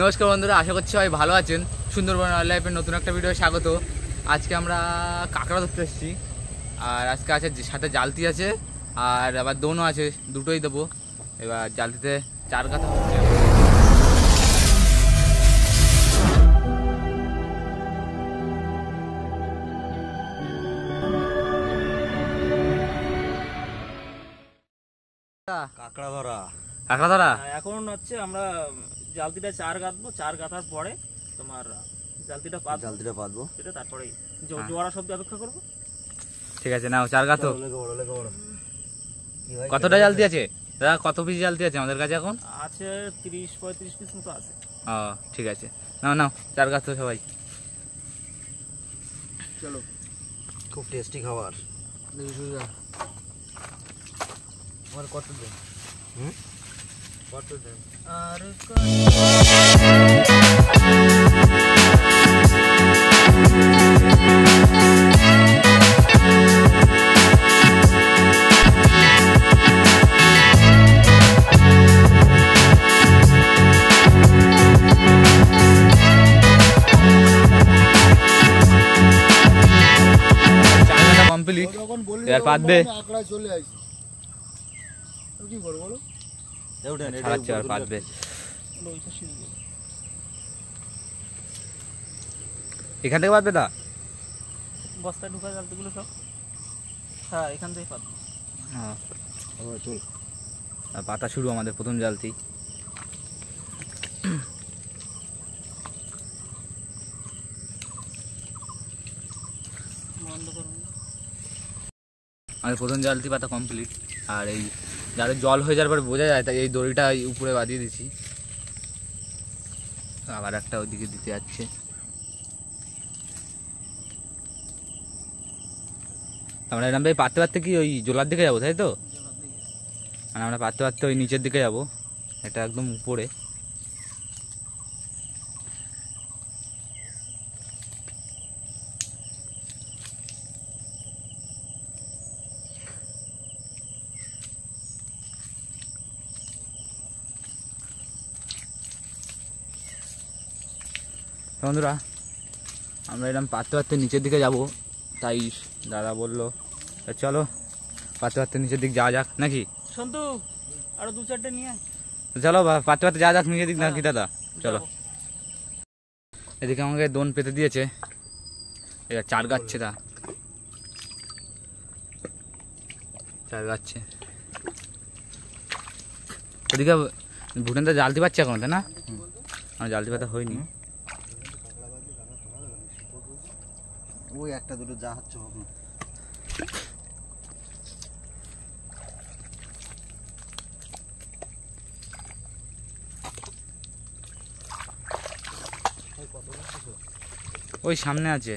নমস্কার বন্ধুরা আশা করছি সবাই ভালো আছেন সুন্দরবন ওয়াইল্ড লাইফের নতুন একটা ভিডিও স্বাগত আজকে আমরা কাঁকড়া ধরতে এসেছি আর আজকে আছে সাথে জালতি আছে আর আবার দোনও আছে দুটোই দেবো এবার জালতিতে চার কথা হচ্ছে কাঁকড়া ধরা কাঁকড়া ধরা হ্যাঁ, এখন হচ্ছে আমরা জালতিটা চার গাঁথবো চার গাঁথার পরে তোমার জালতিটা পাত জালতিটা পাতবো সেটা তারপরে হ্যাঁ। জোয়ারা শব্দ অপেক্ষা করবো ঠিক আছে নাও চার গাঁথো কতটা জালতি আছে দাদা কত পিস জালতি আছে আমাদের কাছে এখন আছে তিরিশ পঁয়ত্রিশ পিস মতো আছে ও ঠিক আছে নাও নাও চার গাঁথো সবাই চলো খুব টেস্টি খাবার আমার কত দিন হুম আর কমপ্লিট এবার পাতবে আঁকড়া চলে আসি কি করবো বলো মানে এখান থেকে বস্তায় ঢুকা সব হ্যাঁ এখান থেকে হ্যাঁ। পাতা শুরু আমাদের প্রথম জালতি আমাদের প্রথম জালতি পাতা কমপ্লিট আর এই যার জল হয়ে যাওয়ার পর বোঝা যায় তাই এই দড়িটা উপরে বাঁধিয়ে দিছি আবার একটা ওইদিকে দিতে যাচ্ছে আমরা এরকম ভাই পারতে পারতে কি ওই জোলার দিকে যাবো তাই তো মানে আমরা পারতে পারতে ওই নিচের দিকে যাবো এটা একদম উপরে বন্ধুরা আমরা এরকম পারতে পারতে নিচের দিকে যাব তাই দাদা বলল চলো পারতে পারতে নিচের দিক যাওয়া যাক নাকি সন্তু আরো দু চারটে নিয়ে চলো পাততে পাততে যাওয়া যাক নিচের দিক নাকি হ্যাঁ, দাদা চলো এদিকে আমাকে দোন পেতে দিয়েছে এটা চার গাচ্ছে তা চার গাচ্ছে এদিকে ভুটানটা জ্বালতে পারছে এখন তাই না আমার জ্বালতে পাতা হয়নি ওই একটা দুটো যা হচ্ছে হোক না ওই সামনে আছে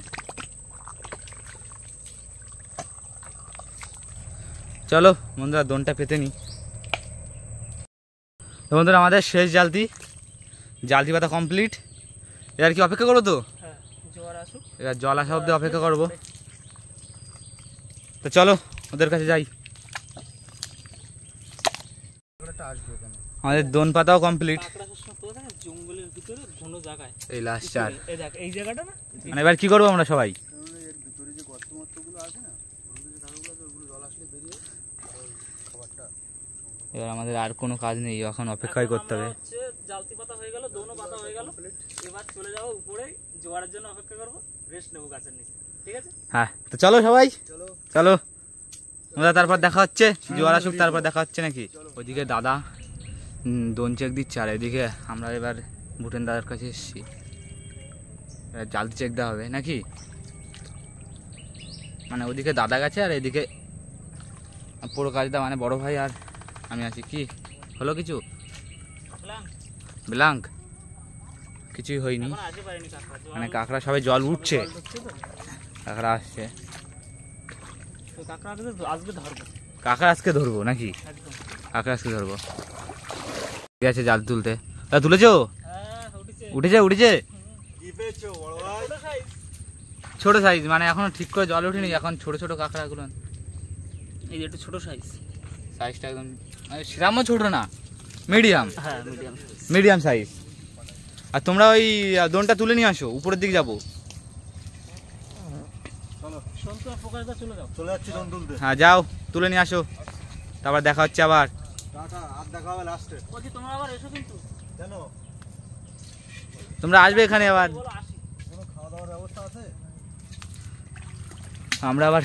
চলো বন্ধুরা দোনটা পেতে নি বন্ধুরা আমাদের শেষ জালতি জালতি পাতা কমপ্লিট এর কি অপেক্ষা করো তো এবার জল আসা অব্দি অপেক্ষা করবো তো চলো ওদের কাছে যাই আমাদের দোন পাতাও কমপ্লিট জঙ্গলের ভিতরে এই লাস্ট চার এই জায়গাটা মানে এবার কি করবো আমরা সবাই এবার আমাদের আর কোনো কাজ নেই এখন অপেক্ষাই করতে হবে জালতি পাতা হয়ে গেল দোনো পাতা হয়ে গেল এবার চলে যাবো উপরে জোয়ারের জন্য অপেক্ষা করবো হ্যাঁ তো চলো সবাই চলো দাদা তারপর দেখা হচ্ছে জোয়ার আসুক তারপর দেখা হচ্ছে নাকি ওইদিকে দাদা দোন চেক দিচ্ছে আর এদিকে আমরা এবার ভুটেন দাদার কাছে এসছি জালতি চেক দেওয়া হবে নাকি মানে ওদিকে দাদা গেছে আর এদিকে পুরো কাজটা মানে বড় ভাই আর আমি আছি কি হলো কিছু ব্ল্যাঙ্ক কিছুই হয়নি মানে কাঁকড়া সবাই জল উঠছে কাঁকড়া আসছে কাঁকড়া আজকে ধরবো নাকি কাঁকড়া আজকে ধরবো ঠিক আছে জাল তুলতে তা তুলেছো হ্যাঁ, উঠেছে উঠেছে ছোট সাইজ মানে এখন ঠিক করে জল উঠেনি এখন ছোট ছোট কাঁকড়াগুলো এই একটু ছোট সাইজ সাইজটা একদম মানে সেরামও ছোট না মিডিয়াম হ্যাঁ মিডিয়াম মিডিয়াম সাইজ আর তোমরা ওই দোনটা তুলে নিয়ে আসো উপরের দিক যাবো হ্যাঁ যাও তুলে নিয়ে আসো তারপর দেখা হচ্ছে আবার তোমরা আসবে এখানে আবার আমরা আবার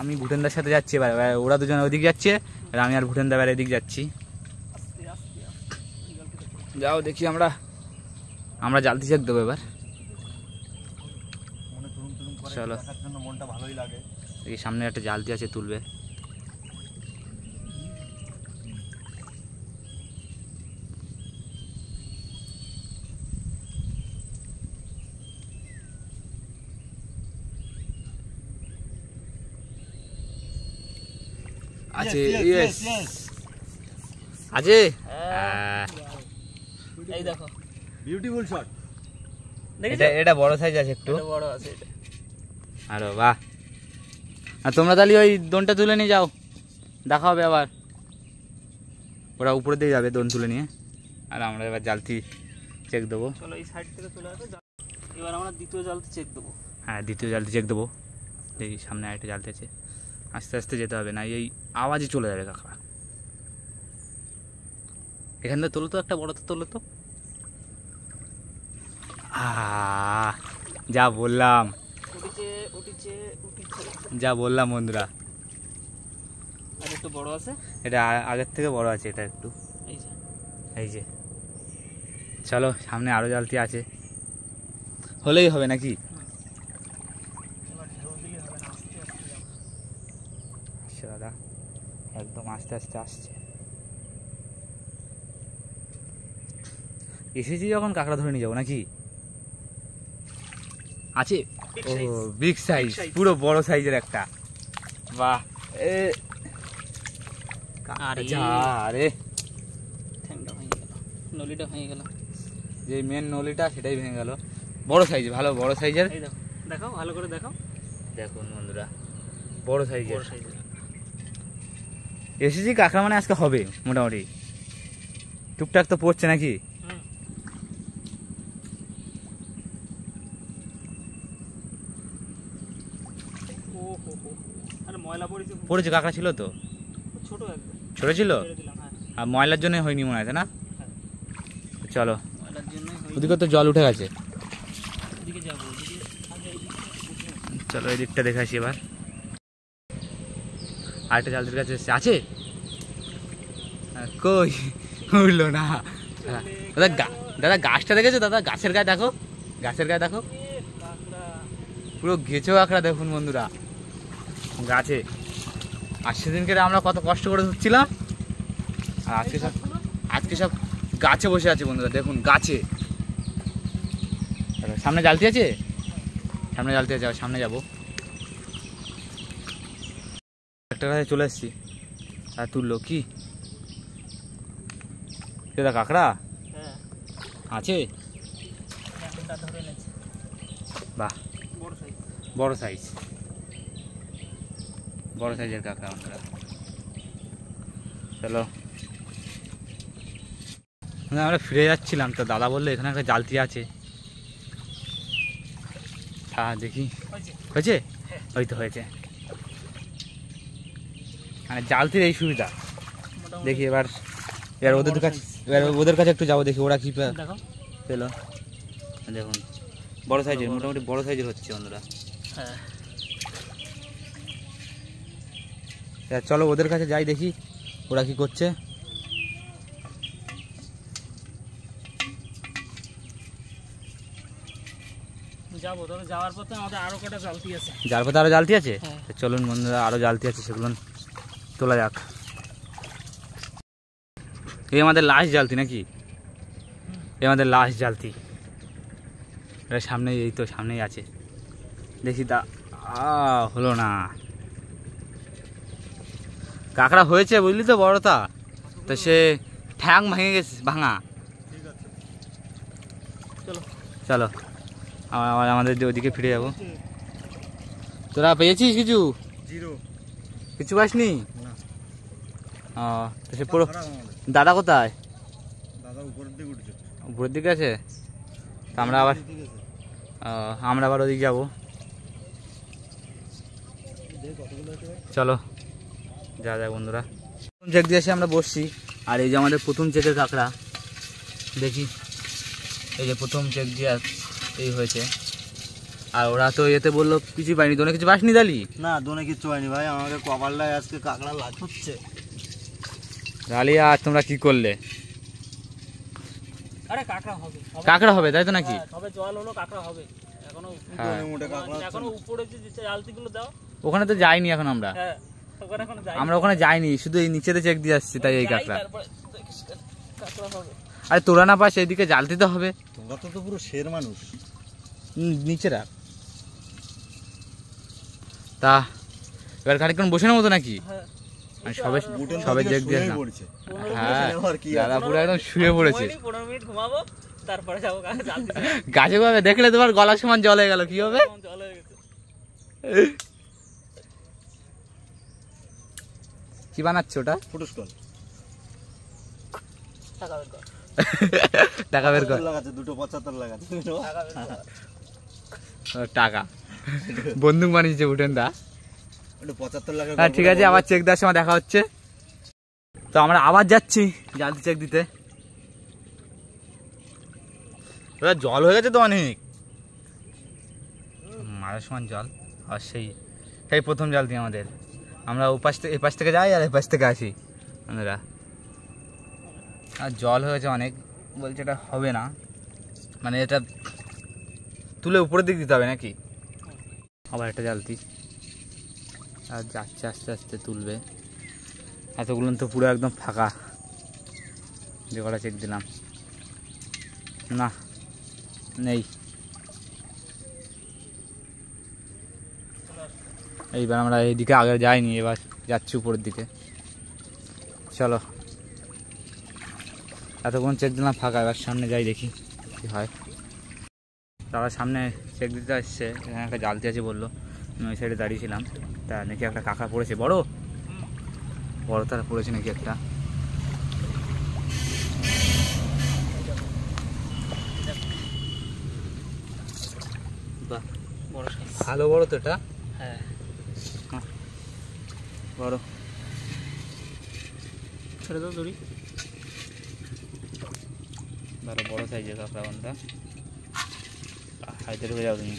আমি ভুটেনদার সাথে যাচ্ছি এবার ওরা দুজন ওদিক যাচ্ছে আর আমি আর ভুটেনদা এবার এদিক যাচ্ছি যাও দেখি আমরা আমরা জালতি চাক দেবো এবার চলো মনটা ভালোই লাগে এই সামনে একটা জালতি আছে তুলবে আছে আছে হ্যাঁ। এই দেখো বিউটিফুল শট এটা এটা বড় সাইজ আছে একটু বড় আছে এটা আরে বাহ আর তোমরা তাহলে ওই দোনটা তুলে নিয়ে যাও দেখা হবে আবার ওরা উপরে দিয়ে যাবে দোন তুলে নিয়ে আর আমরা এবার জালতি চেক দেবো চলো এই সাইড থেকে তুলে আসবে এবার আমরা দ্বিতীয় জালতি চেক দেবো হ্যাঁ দ্বিতীয় জালতি চেক দেবো এই সামনে আরেকটা জালতি আছে আস্তে আস্তে যেতে হবে না এই আওয়াজে চলে যাবে কাঁকড়া এখানটা তোলো তো একটা বড় তো তোলো তো যা বললাম যা বললাম বন্ধুরা একটু আছে এটা আগের থেকে বড় আছে এটা একটু এই যে চলো সামনে আরও জালতি আছে হলেই হবে নাকি আচ্ছা, দাদা একদম আস্তে আস্তে আসছে এসেছি যখন কাঁকড়া ধরে নিয়ে যাবো নাকি আছে ও বিগ সাইজ পুরো বড় সাইজের একটা বাহ এ আরে ঠান্ডা হয়ে গেল নলিটা ভেঙে গেল যে মেন নলিটা সেটাই ভেঙে গেল বড় সাইজ ভালো বড় সাইজের দেখো ভালো করে দেখো দেখুন বন্ধুরা বড় সাইজের বড় এসেছি কাঁকড়া মানে আজকে হবে মোটামুটি টুকটাক তো পড়ছে নাকি পড়েছে কাঁকড়া ছিল তো ছোট ছিল হ্যাঁ। আর ময়লার জন্য হয়নি মনে হয় না হ্যাঁ। চলো ওদিকে তো জল উঠে গেছে চলো এই দিকটা দেখে আসি এবার আরেকটা জালদের কাছে এসছে আছে কই উঠলো না হ্যাঁ। দাদা দাদা গাছটা দেখেছো দাদা গাছের গায়ে দেখো গাছের গায়ে দেখো পুরো ঘেঁচো আঁকড়া দেখুন বন্ধুরা গাছে আর সেদিনকে আমরা কত কষ্ট করে ধরছিলাম আর আজকে সব আজকে সব গাছে বসে আছে বন্ধুরা দেখুন গাছে সামনে জালতি আছে সামনে জালতি আছে সামনে যাবো একটা কাছে চলে এসছি আর তুললো কি দাদা কাঁকড়া হ্যাঁ। আছে হ্যাঁ, বাহ বড় সাইজ বড় সাইজের কাঁকড়া আমরা চলো আমরা ফিরে যাচ্ছিলাম তো দাদা বললো এখানে একটা জালতি আছে হ্যাঁ দেখি হয়েছে ওই তো হয়েছে মানে জালতির এই সুবিধা দেখি এবার এবার ওদের কাছে এবার ওদের কাছে একটু যাবো দেখি ওরা কি পেলো দেখুন বড় সাইজের মোটামুটি বড় সাইজের হচ্ছে অন্যরা হ্যাঁ চলো ওদের কাছে যাই দেখি ওরা কি করছে যাওয়ার পথে আরো জালতি আছে হ্যাঁ। চলুন বন্ধুরা আরো জালতি আছে সেগুলো তোলা যাক এই আমাদের লাশ জালতি নাকি এই আমাদের লাশ জালতি এটা সামনে এই তো সামনেই আছে দেখি দা হলো না কাঁকড়া হয়েছে বুঝলি তো বড়তা তো সে ঠ্যাং ভেঙে গেছে ভাঙা চলো আবার আমাদের ওদিকে ফিরে যাবো তোরা পেয়েছিস কিছু কিছু পাসনি ও তো সে পুরো দাদা কোথায় উপরের দিকে আছে আমরা আবার আমরা আবার ওদিকে যাবো চলো যা যায় বন্ধুরা প্রথম চেক দিয়ে এসে আমরা বসছি আর এই যে আমাদের প্রথম চেকের কাঁকড়া দেখি এই যে প্রথম চেক দিয়ে এই হয়েছে আর ওরা তো এতে বললো কিছু পাইনি দোনে কিছু বাসনি দালি না দোনে কিছু পাইনি ভাই আমাকে কপালটায় আজকে কাঁকড়া লাভ হচ্ছে দালি আর তোমরা কি করলে আরে কাঁকড়া হবে কাঁকড়া হবে তাই তো নাকি হ্যাঁ, এখনো হ্যাঁ। এখনো ওখানে তো যাইনি এখন আমরা হ্যাঁ। আমরা ওখানে যাইনি শুধু এই নিচেতে চেক দিয়ে আসছি তাই এই কাঁকড়া আরে তোরা না পাস এইদিকে জাল দিতে হবে তোরা তো তো পুরো শের মানুষ নিচে রাখ তা এবার খানিক্ষণ বসে নেবো তো নাকি হ্যাঁ। সবে সবে চেক দিয়ে হ্যাঁ দাদা পুরো একদম শুয়ে পড়েছে পনেরো মিনিট ঘুমাবো তারপরে যাবো গাছে দেখলে তোমার গলা সমান জলে গেল কি হবে জল হয়ে গেছে কি বানাচ্ছে ওটা ফুটুসকল টাকা বের কর দুটো পঁচাত্তর লাগাচ্ছে টাকা বন্দুক বানিয়েছে উঠেন দা হ্যাঁ ঠিক আছে আবার চেক দেওয়ার সময় দেখা হচ্ছে তো আমরা আবার যাচ্ছি জালতি চেক দিতে ওটা জল হয়ে গেছে তো অনেক মারা সমান জল আর সেই সেই প্রথম জালতি আমাদের আমরা ওপাশ থেকে এপাশ থেকে যাই আর এপাশ থেকে আসি বন্ধুরা আর জল হয়েছে অনেক বলছে এটা হবে না মানে এটা তুলে উপরের দিক দিতে হবে নাকি আবার একটা জালতি আর যাচ্ছে আস্তে আস্তে তুলবে এতগুলো তো পুরো একদম ফাঁকা যে কটা চেক দিলাম না নেই এইবার আমরা এইদিকে আগে যাইনি এবার যাচ্ছি উপরের দিকে চলো এতক্ষণ চেক দিলাম ফাঁকা এবার সামনে যাই দেখি কি হয় তারা সামনে চেক দিতে আসছে এখানে একটা জালতি আছে বললো আমি ওই সাইডে দাঁড়িয়েছিলাম তা নাকি একটা কাকা পড়েছে বড় বড় তারা পড়েছে নাকি একটা ভালো বড় তো এটা হ্যাঁ ধরো ছেড়ে দাও দড়ি ধরো বড়ো সাইজের কাঁকড়া কোনটা হাইতে ঢুকে যাও তুমি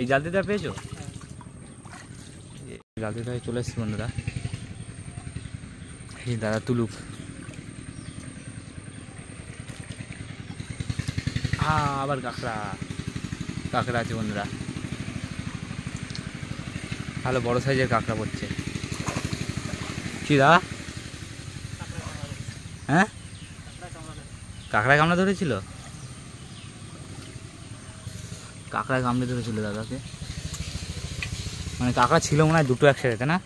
এই জালতিটা পেয়েছো হ্যাঁ। জালতিটায় চলে এসছি বন্ধুরা এই দাদা তুলুক আবার কাঁকড়া কাঁকড়া আছে বন্ধুরা ভালো বড়ো সাইজের কাঁকড়া পড়ছে কি দাদা হ্যাঁ কাঁকড়া কামড়া ধরেছিল হ্যাঁ? কাঁকড়া কামড়ে ধরেছিল দাদাকে মানে কাঁকড়া ছিল মনে হয় দুটো একসাথে না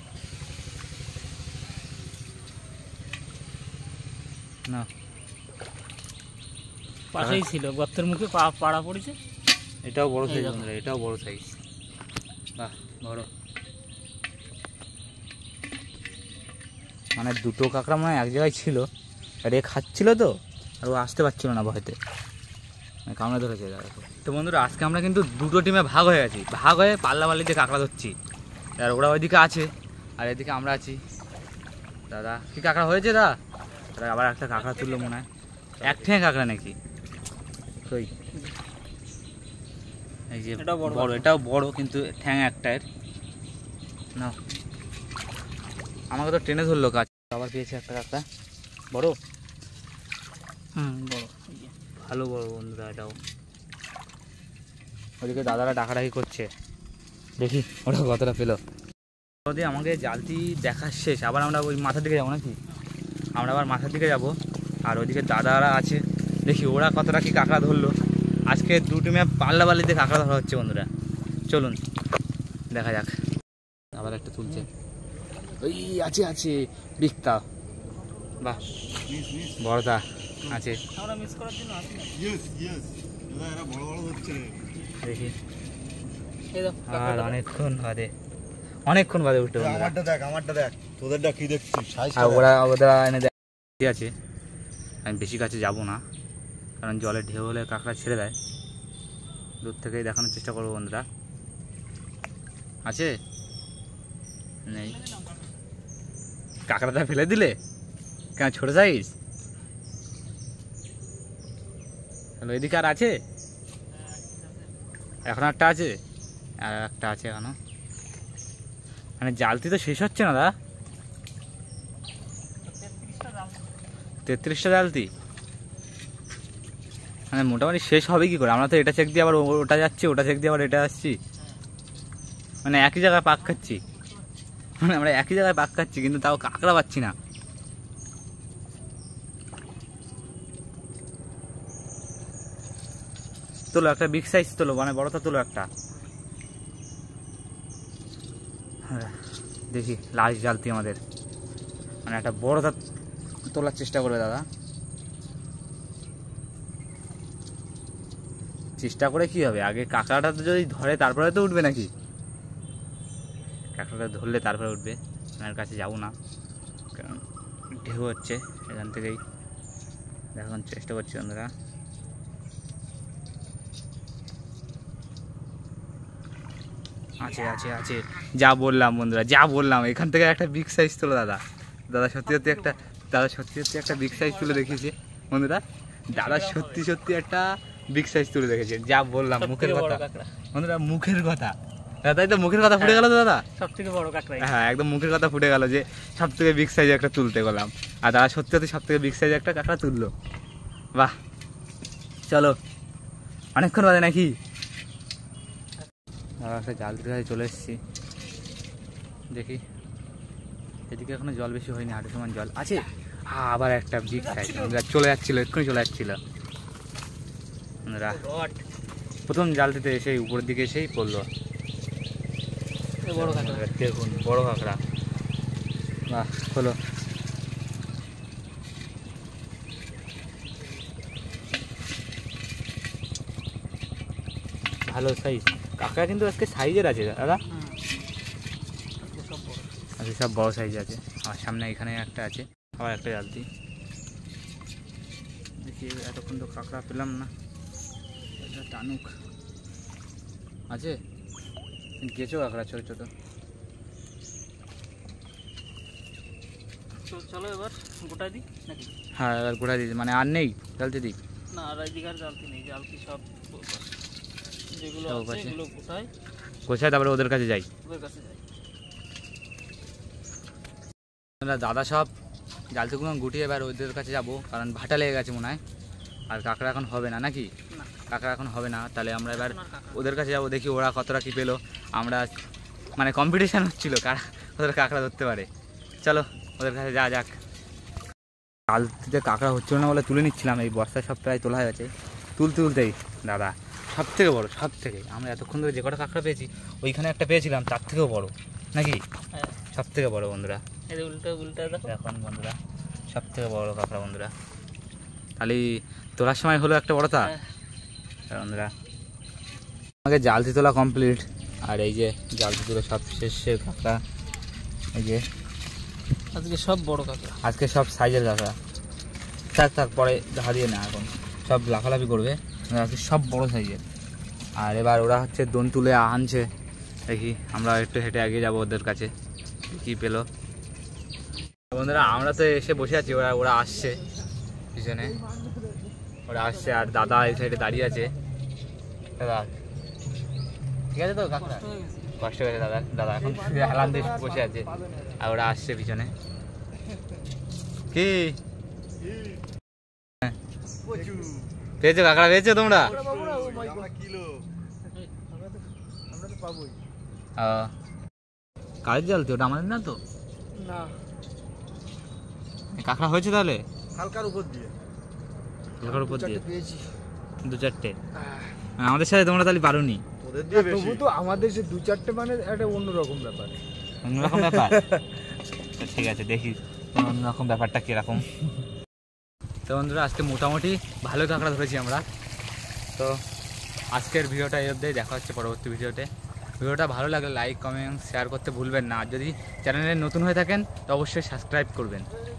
না পাশেই ছিল গর্তের মুখে পাড়া পড়েছে এটাও বড় সাইজ এটাও বড় সাইজ বাহ বড় মানে দুটো কাঁকড়া মানে এক জায়গায় ছিল রে এ খাচ্ছিল তো আর ও আসতে পারছিল না ভয়তে মানে কামড়া ধরেছে তো বন্ধুরা আজকে আমরা কিন্তু দুটো টিমে ভাগ হয়ে আছি ভাগ হয়ে পাল্লা পাল্লিতে কাঁকড়া ধরছি আর ওরা ওইদিকে আছে আর এদিকে আমরা আছি দাদা কি কাঁকড়া হয়েছে দাদা দাদা আবার একটা কাঁকড়া তুললো মনে হয় এক ঠেঁ কাঁকড়া নাকি ওই এই যে বড় এটাও বড় কিন্তু ঠ্যাং একটার না আমাকে তো ট্রেনে ধরলো কাজ আবার পেয়েছে একটা কাকা বড় হুম বড় ভালো বড় বন্ধুরা এটাও ওদিকে দাদারা ডাকাডাকি করছে দেখি ওরা কতটা পেলো ওদের আমাকে জালতি দেখা শেষ আবার আমরা ওই মাথার দিকে যাবো নাকি আমরা আবার মাথার দিকে যাব আর ওইদিকে দাদারা আছে দেখি ওরা কতটা কি কাঁকড়া ধরলো আজকে দুটো ম্যাপ পাল্লা পাল্লিতে কাঁকড়া ধরা হচ্ছে বন্ধুরা চলুন দেখা যাক আবার একটা তুলছে ওই আছে আছে বিক্তা বাহ বড়দা আছে দেখি আর অনেকক্ষণ অনেকক্ষণ আমারটা দেখ আমি বেশি কাছে যাব না কারণ জলে ঢেউ হলে কাঁকড়া ছেড়ে দেয় দূর থেকেই দেখানোর চেষ্টা করবো বন্ধুরা আছে নেই কাঁকড়াটা ফেলে দিলে কেন ছোট সাইজ তাহলে এদিকে আর আছে এখন একটা আছে আর একটা আছে এখনো মানে জালতি তো শেষ হচ্ছে না দা তেত্রিশটা জালতি মানে মোটামুটি শেষ হবে কি করে আমরা তো এটা চেক দিয়ে আবার ওটা যাচ্ছি ওটা চেক দিয়ে আবার এটা আসছি মানে একই জায়গায় পাক খাচ্ছি মানে আমরা একই জায়গায় পাক খাচ্ছি কিন্তু তাও কাঁকড়া পাচ্ছি না তোলো একটা বিগ সাইজ তোলো মানে বড়টা তোলো একটা হ্যাঁ, দেখি লাশ জালতি আমাদের মানে একটা বড়টা তোলার চেষ্টা করবে দাদা চেষ্টা করে কি হবে আগে কাঁকড়াটা তো যদি ধরে তারপরে তো উঠবে নাকি ওটা ধরলে তারপরে উঠবে ওনার কাছে যাবো না কারণ ঢেউ হচ্ছে এখান থেকেই দেখুন চেষ্টা করছি বন্ধুরা আছে আছে আছে যা বললাম বন্ধুরা যা বললাম এখান থেকে একটা বিগ সাইজ তোলো দাদা দাদা সত্যি সত্যি একটা দাদা সত্যি সত্যি একটা বিগ সাইজ তুলে দেখেছে বন্ধুরা দাদা সত্যি সত্যি একটা বিগ সাইজ তুলে দেখেছে যা বললাম মুখের কথা বন্ধুরা মুখের কথা হ্যাঁ, তাই তো মুখের কথা ফুটে হ্যাঁ, গেল তো দাদা সব থেকে বড় কাঁকড়াই হ্যাঁ, হ্যাঁ একদম মুখের কথা ফুটে গেল যে সব থেকে বিগ সাইজ একটা তুলতে গেলাম আর দাদা সত্যি সত্যি সব থেকে বিগ সাইজ একটা কাঁকড়া তুললো বাহ চলো অনেকক্ষণ বাদে নাকি দাদা একটা জাল দিতে চলে এসেছি দেখি এদিকে এখনো জল বেশি হয়নি হাঁটু সমান জল আছে আবার একটা বিগ সাইজ চলে যাচ্ছিল এক্ষুনি চলে যাচ্ছিল oh প্রথম দিতে এসেই উপরের দিকে এসেই পড়লো বড় কাঁকড়া কাঁকড়া বাহ হলো ভালো সাইজ কাঁকড়া কিন্তু আজকে সাইজের আছে দাদা হ্যাঁ। আজকে সব বড় সাইজ আছে আর সামনে এখানে একটা আছে আবার একটা জালতি দেখি এতক্ষণ তো কাঁকড়া পেলাম না টানুক আছে গেছো কাঁকড়া ছোটো ছোটো এবার হ্যাঁ এবার গোটা মানে আর নেই জালতে দিই তারপরে ওদের কাছে যাই দাদা সব জালতেগুলো গুটিয়ে এবার ওদের কাছে যাবো কারণ ভাটা লেগে গেছে মনে হয় আর কাঁকড়া এখন হবে না নাকি কাকা এখন হবে না তাহলে আমরা এবার ওদের কাছে যাবো দেখি ওরা কতটা কী পেলো আমরা মানে কম্পিটিশান হচ্ছিল কারা ওদের কাঁকড়া ধরতে পারে চলো ওদের কাছে যা যাক কাল যে কাঁকড়া হচ্ছিল না বলে তুলে নিচ্ছিলাম এই বর্ষায় সব প্রায় তোলা হয়ে গেছে তুলতে তুলতেই দাদা সব থেকে বড়ো সব থেকে আমরা এতক্ষণ ধরে যে কটা কাঁকড়া পেয়েছি ওইখানে একটা পেয়েছিলাম তার থেকেও বড় নাকি হ্যাঁ। সব থেকে বড়ো বন্ধুরা উল্টো এখন বন্ধুরা সব থেকে বড় কাঁকড়া বন্ধুরা খালি তোলার সময় হলো একটা বড়তা হ্যাঁ। আমাকে জালতি তোলা কমপ্লিট আর এই যে জালতি তোলা সব শেষে কাঁকড়া এই যে আজকে সব বড় কাঁকড়া আজকে সব সাইজের কাঁকড়া থাক থাক পরে দেখা দিয়ে না এখন সব লাফালাফি করবে আজকে সব বড় সাইজের আর এবার ওরা হচ্ছে দোন তুলে আনছে দেখি আমরা একটু হেঁটে আগে যাবো ওদের কাছে কি পেলো বন্ধুরা আমরা তো এসে বসে আছি ওরা ওরা আসছে পিছনে ওরা আসছে আর দাদা এই সাইডে দাঁড়িয়ে আছে দাদা ঠিক আছে তো কষ্ট হয়েছে দাদা দাদা এখন হেলান দিয়ে বসে আছে আর ওরা আসছে পিছনে কি পেয়েছো কাঁকড়া পেয়েছো তোমরা কাজ জাল তো ওটা আমাদের না তো কাঁকড়া হয়েছে তাহলে হালকার উপর দিয়ে ঢাকার উপর দিয়ে দু চারটে আমাদের সাথে তোমরা তাহলে পারোনি হ্যাঁ, তবু তো আমাদের সে দু চারটে মানে একটা অন্যরকম ব্যাপার অন্যরকম ব্যাপার আচ্ছা, ঠিক আছে দেখি অন্যরকম ব্যাপারটা কীরকম তো বন্ধুরা আজকে মোটামুটি ভালো কাঁকড়া ধরেছি আমরা তো আজকের ভিডিওটা এই অবধি দেখা হচ্ছে পরবর্তী ভিডিওতে ভিডিওটা ভালো লাগলে লাইক কমেন্ট শেয়ার করতে ভুলবেন না আর যদি চ্যানেলে নতুন হয়ে থাকেন তো অবশ্যই সাবস্ক্রাইব করবেন